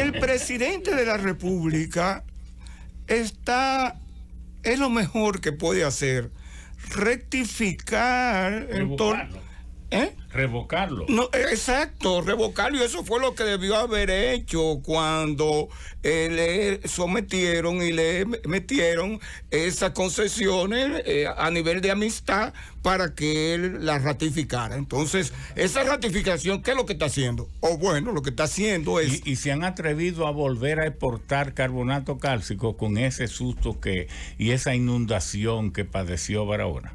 el presidente de la República está, es lo mejor que puede hacer, rectificar en torno ¿Eh? Revocarlo. No, exacto, revocarlo. Y eso fue lo que debió haber hecho cuando eh, le sometieron y le metieron esas concesiones eh, a nivel de amistad para que él las ratificara. Entonces, esa ratificación, ¿qué es lo que está haciendo? O bueno, lo que está haciendo es... Y, se han atrevido a volver a exportar carbonato cálcico con ese susto que y esa inundación que padeció Barahona.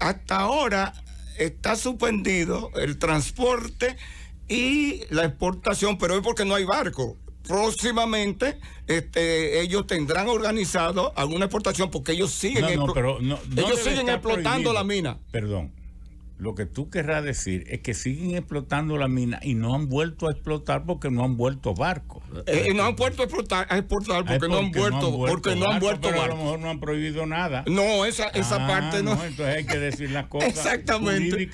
hasta ahora está suspendido el transporte y la exportación, pero es porque no hay barco. Próximamente este, ellos tendrán organizado alguna exportación porque ellos siguen, pero ellos siguen explotando la mina. Perdón, lo que tú querrás decir es que siguen explotando la mina y no han vuelto a explotar porque no han vuelto barcos. Y eh, eh, no han vuelto a explotar, exportar ah, porque, no han vuelto, no vuelto barcos. A lo mejor no han prohibido nada. No, esa, esa ah, parte no. Entonces hay que decir las cosas Exactamente.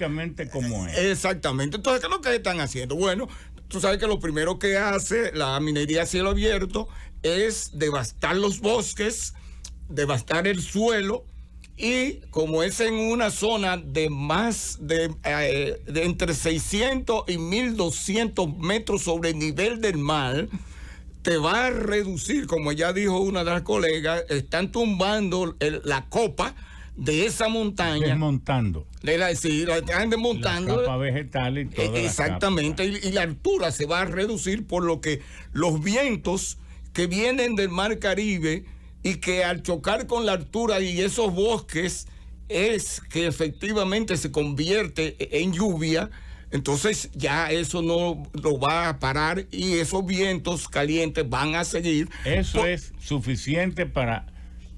como es. Eh, exactamente. Entonces, ¿qué es lo que están haciendo? Bueno, tú sabes que lo primero que hace la minería a cielo abierto es devastar los bosques, devastar el suelo y como es en una zona de más de, eh, entre 600 y 1200 metros sobre el nivel del mar, te va a reducir, como ya dijo una de las colegas, están tumbando la copa de esa montaña. Desmontando. De la, la están desmontando. La vegetal y todo. Exactamente, y, la altura se va a reducir por lo que los vientos que vienen del mar Caribe y que al chocar con la altura y esos bosques es que efectivamente se convierte e-, en lluvia, entonces ya eso no lo va a parar y esos vientos calientes van a seguir. Eso es suficiente para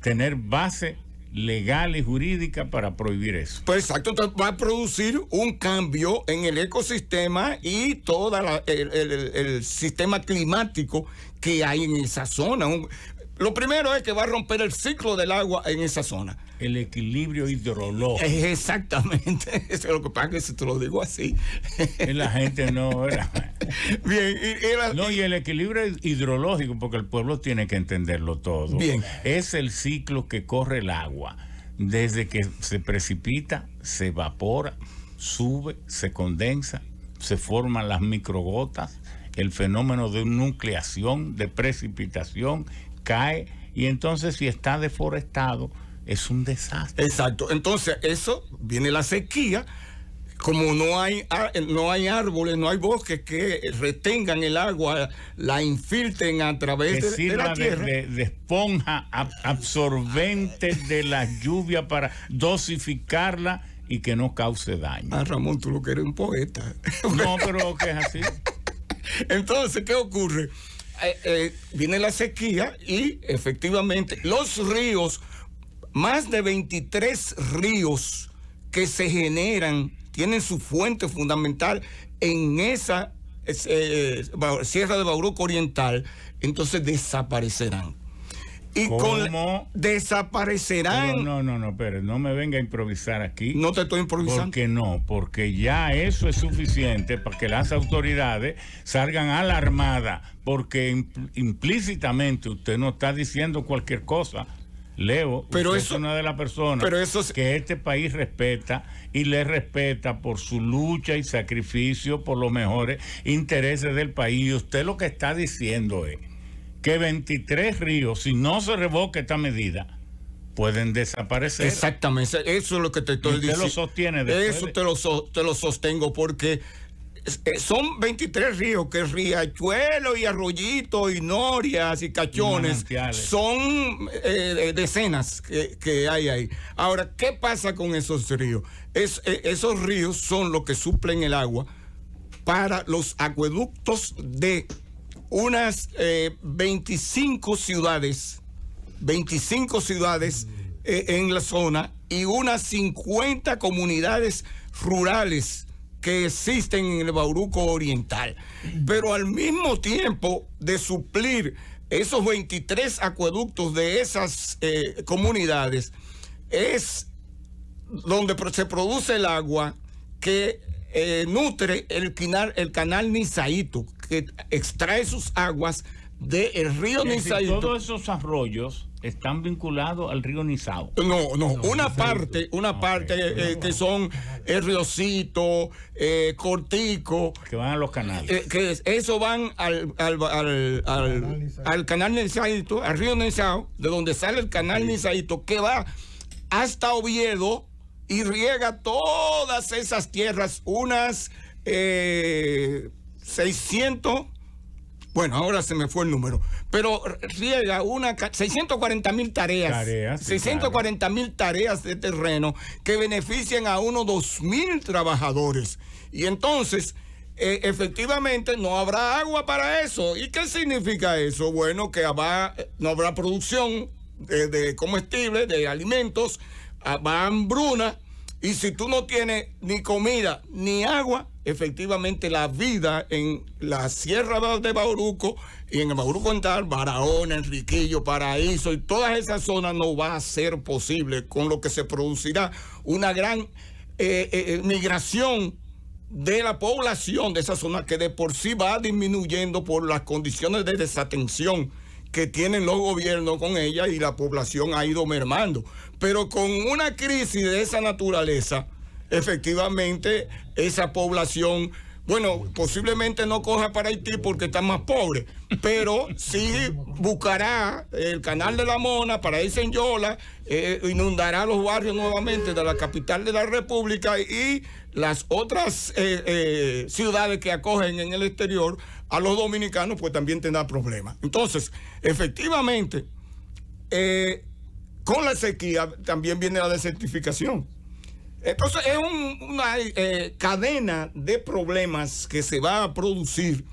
tener base legal y jurídica para prohibir eso. Pues exacto, va a producir un cambio en el ecosistema y todo el, sistema climático que hay en esa zona. Lo primero es que va a romper el ciclo del agua en esa zona. El equilibrio hidrológico. Eh, exactamente. Eso es lo que pasa que si te lo digo así. la gente no Bien. Y, no, y el equilibrio hidrológico, porque el pueblo tiene que entenderlo todo. Bien. Es el ciclo que corre el agua. Desde que se precipita, se evapora, sube, se condensa, se forman las microgotas el fenómeno de nucleación, de precipitación cae y entonces si está deforestado es un desastre. Exacto, entonces eso viene la sequía. Como no hay, no hay árboles, no hay bosques que retengan el agua, la infiltren a través de, la tierra. De, esponja absorbente de la lluvia para dosificarla y que no cause daño. Ah, Ramón, tú lo que eres un poeta. No, pero que es así. Entonces, ¿qué ocurre? Eh, eh, viene la sequía y efectivamente los ríos, más de 23 ríos que se generan, tienen su fuente fundamental en esa eh, Sierra de Bauruco Oriental, entonces desaparecerán. Y ¿Cómo? desaparecerán. No, no, no, no, pero no me venga a improvisar aquí. No te estoy improvisando. Porque no, porque ya eso es suficiente para que las autoridades salgan alarmadas, porque implícitamente usted no está diciendo cualquier cosa. Leo, pero es una de las personas que este país respeta y le respeta por su lucha y sacrificio por los mejores intereses del país. Y usted lo que está diciendo es que 23 ríos, si no se revoca esta medida, pueden desaparecer. Exactamente, eso es lo que te estoy diciendo. lo sostiene Eso te lo, te lo sostengo porque eh, son 23 ríos que Riachuelo y Arroyito y Norias y Cachones son eh, decenas que, que, hay ahí. Ahora, ¿qué pasa con esos ríos? Eh, esos ríos son los que suplen el agua para los acueductos de unas 25 eh, ciudades, 25 ciudades eh, en la zona y unas 50 comunidades rurales que existen en el Bauruco Oriental. Pero al mismo tiempo de suplir esos 23 acueductos de esas eh, comunidades, es donde se produce el agua que eh, nutre el canal, el canal Nisaito, que extrae sus aguas del río Nisaito. Todos esos arroyos están vinculados al río Nizao. No, no, una parte, una parte eh, que son el Riocito, eh, Cortico. Que van a los canales. que eso van al, canal Nisaito, al río Nisao, de donde sale el canal Nizaíto, que va hasta Oviedo y riega todas esas tierras, unas 600, eh, bueno, ahora se me fue el número, pero riega una 640 mil tareas, 640 mil tareas de terreno que benefician a unos 2 mil trabajadores. Y entonces, eh, efectivamente, no habrá agua para eso. ¿Y qué significa eso? Bueno, que eh, no habrá producción de, de comestibles, de alimentos va a hambruna y si tú no tienes ni comida ni agua, efectivamente la vida en la sierra de Bauruco y en el Bauruco tal, Barahona, Enriquillo, Paraíso y todas esas zonas no va a ser posible, con lo que se producirá una gran eh, eh, eh, migración de la población de esa zona que de por sí va disminuyendo por las condiciones de desatención que tienen los gobiernos con ella y la población ha ido mermando. Pero con una crisis de esa naturaleza, efectivamente esa población bueno, posiblemente no coja para Haití porque está más pobre, pero sí buscará el canal de la Mona para irse en Yola, eh, inundará los barrios nuevamente de la capital de la República y las otras eh, eh, ciudades que acogen en el exterior a los dominicanos, pues también tendrá problemas. Entonces, efectivamente, con la sequía también viene la desertificación. Entonces es una eh, cadena de problemas que se va a producir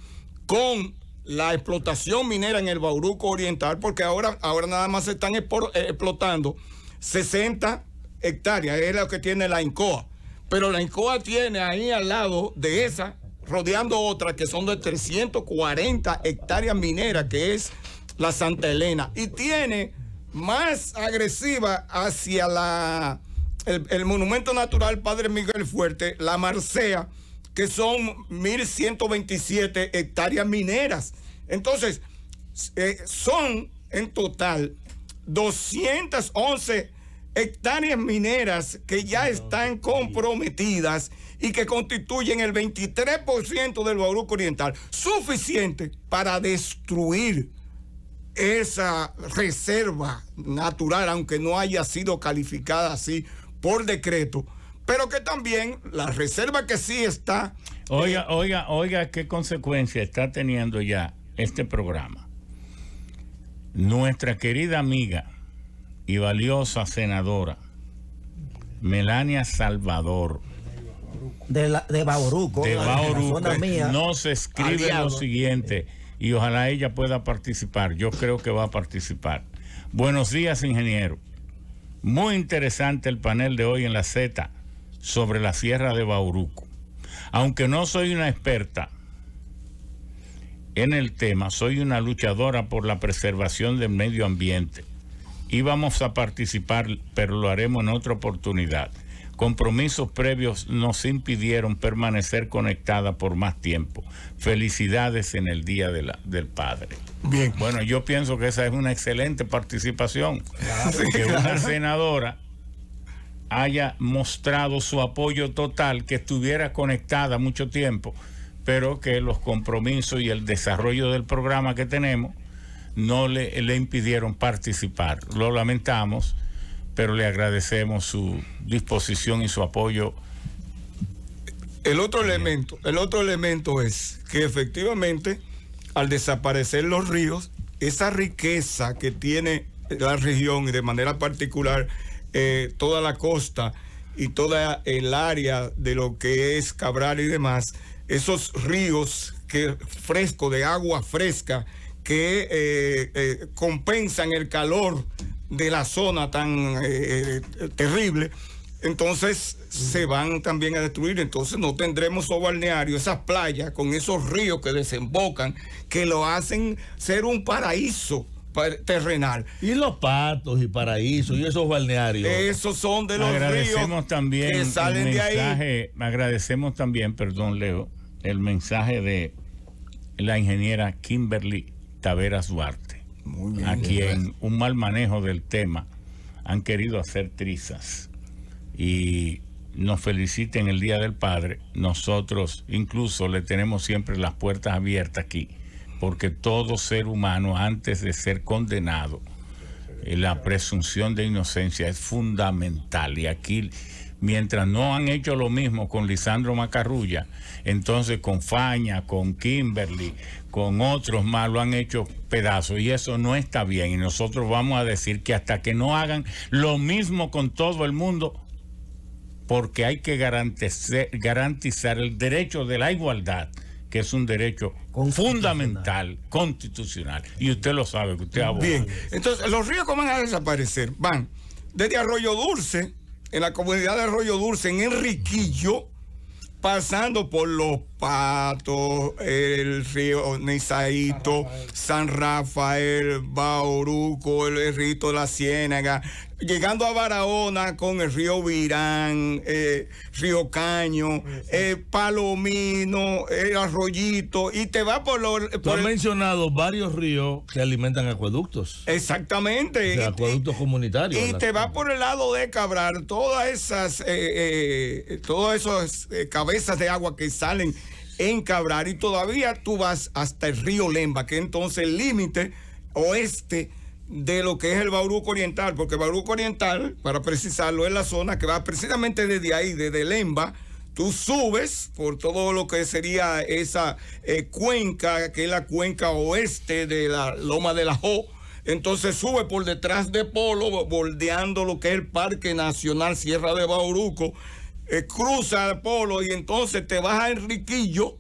con la explotación minera en el Bauruco Oriental, porque ahora, ahora nada más se están eh, explotando 60 hectáreas, es lo que tiene la INCOA. Pero la INCOA tiene ahí al lado de esa, rodeando otra, que son de 340 hectáreas mineras, que es la Santa Elena. Y tiene más agresiva hacia la el, Monumento Natural Padre Miguel Fuerte, la Marcea, que son 1.127 hectáreas mineras. Entonces, eh, son en total 211 hectáreas mineras que ya están comprometidas y que constituyen el 23% del Bauruco Oriental, suficiente para destruir esa reserva natural, aunque no haya sido calificada así por decreto, pero que también la reserva que sí está... Oiga, eh, oiga, oiga, qué consecuencia está teniendo ya este programa. Nuestra querida amiga y valiosa senadora, Melania Salvador. De, la, de Bauruco, de nos escribe lo siguiente y ojalá ella pueda participar. Yo creo que va a participar. Buenos días, ingeniero. Muy interesante el panel de hoy en la Z sobre la Sierra de Bauruco. Aunque no soy una experta en el tema, soy una luchadora por la preservación del medio ambiente y vamos a participar, pero lo haremos en otra oportunidad. Compromisos previos nos impidieron permanecer conectada por más tiempo. Felicidades en el Día del Padre. Bueno, yo pienso que esa es una excelente participación. que una senadora haya mostrado su apoyo total, que estuviera conectada mucho tiempo, pero que los compromisos y el desarrollo del programa que tenemos no le, impidieron participar. Lo lamentamos, pero le agradecemos su disposición y su apoyo. El otro elemento, el otro elemento es que efectivamente al desaparecer los ríos, esa riqueza que tiene la región y de manera particular eh, toda la costa y toda el área de lo que es Cabral y demás, esos ríos que fresco, de agua fresca, que eh, eh, compensan el calor de la zona tan terrible entonces se van también a destruir. Entonces no tendremos esos balnearios, esas playas con esos ríos que desembocan, que lo hacen ser un paraíso terrenal. Y los patos y paraíso y esos balnearios. Esos son de los ríos que salen de ahí. Agradecemos también, perdón Leo, el mensaje de la ingeniera Kimberly Taveras Duarte, a quien un mal manejo del tema han querido hacer trizas y nos feliciten el Día del Padre, nosotros incluso le tenemos siempre las puertas abiertas aquí, porque todo ser humano antes de ser condenado, eh, la presunción de inocencia es fundamental y aquí mientras no han hecho lo mismo con Lisandro Macarrulla, entonces con Faña, con Kimberly, con otros más lo han hecho pedazos y eso no está bien y nosotros vamos a decir que hasta que no hagan lo mismo con todo el mundo, porque hay que garantizar, el derecho de la igualdad que es un derecho fundamental, constitucional. Y usted lo sabe, que usted aboga. Bien, entonces los ríos cómo van a desaparecer van desde Arroyo Dulce, en la comunidad de Arroyo Dulce, en Enriquillo, pasando por los Pato, el río Nizaito, San Rafael, Bauruco, el Rito de la Ciénaga, llegando a Barahona con el río Virán, eh, Río Caño, eh, Palomino, el Arroyito, y te va por los... Tú mencionado varios ríos que alimentan acueductos. Exactamente. O acueductos comunitarios. Y te va por el lado de Cabral, todas esas, eh, todas esas cabezas de agua que salen en Cabral y todavía tú vas hasta el río Lemba, que es entonces el límite oeste de lo que es el Bauruco Oriental, porque Bauruco Oriental, para precisarlo, es la zona que va precisamente desde ahí, desde Lemba, tú subes por todo lo que sería esa eh, cuenca, que es la cuenca oeste de la Loma de la Jo. Entonces sube por detrás de Polo, bordeando lo que es el Parque Nacional Sierra de Bauruco eh, cruza el polo y entonces te vas a Enriquillo,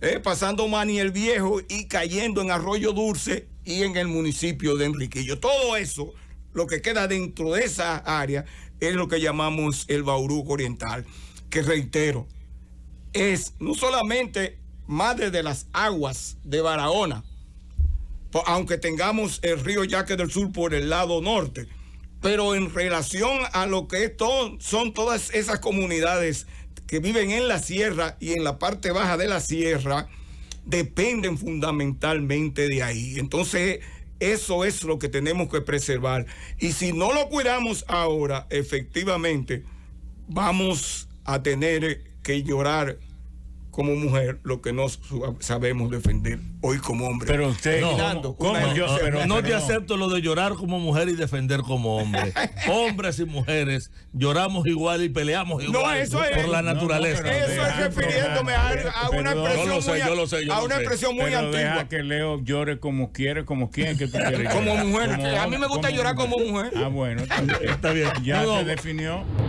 eh, pasando Mani el Viejo y cayendo en Arroyo Dulce y en el municipio de Enriquillo. Todo eso, lo que queda dentro de esa área, es lo que llamamos el Bauruco Oriental, que reitero, es no solamente madre de las aguas de Barahona, aunque tengamos el río Yaque del Sur por el lado norte, pero en relación a lo que son todas esas comunidades que viven en la sierra y en la parte baja de la sierra, dependen fundamentalmente de ahí. Entonces, eso es lo que tenemos que preservar. Y si no lo cuidamos ahora, efectivamente, vamos a tener que llorar como mujer lo que no sabemos defender hoy como hombre. Pero usted, no, Yo ah, no, te acepto lo de llorar como mujer y defender como hombre. Hombres y mujeres lloramos igual y peleamos igual por la naturaleza. eso es refiriéndome a, una expresión muy, antigua. a una expresión muy antigua. que Leo llore como quiere, como quien que tú como mujer. a mí me gusta llorar como mujer. Ah, bueno, está bien. Ya se definió.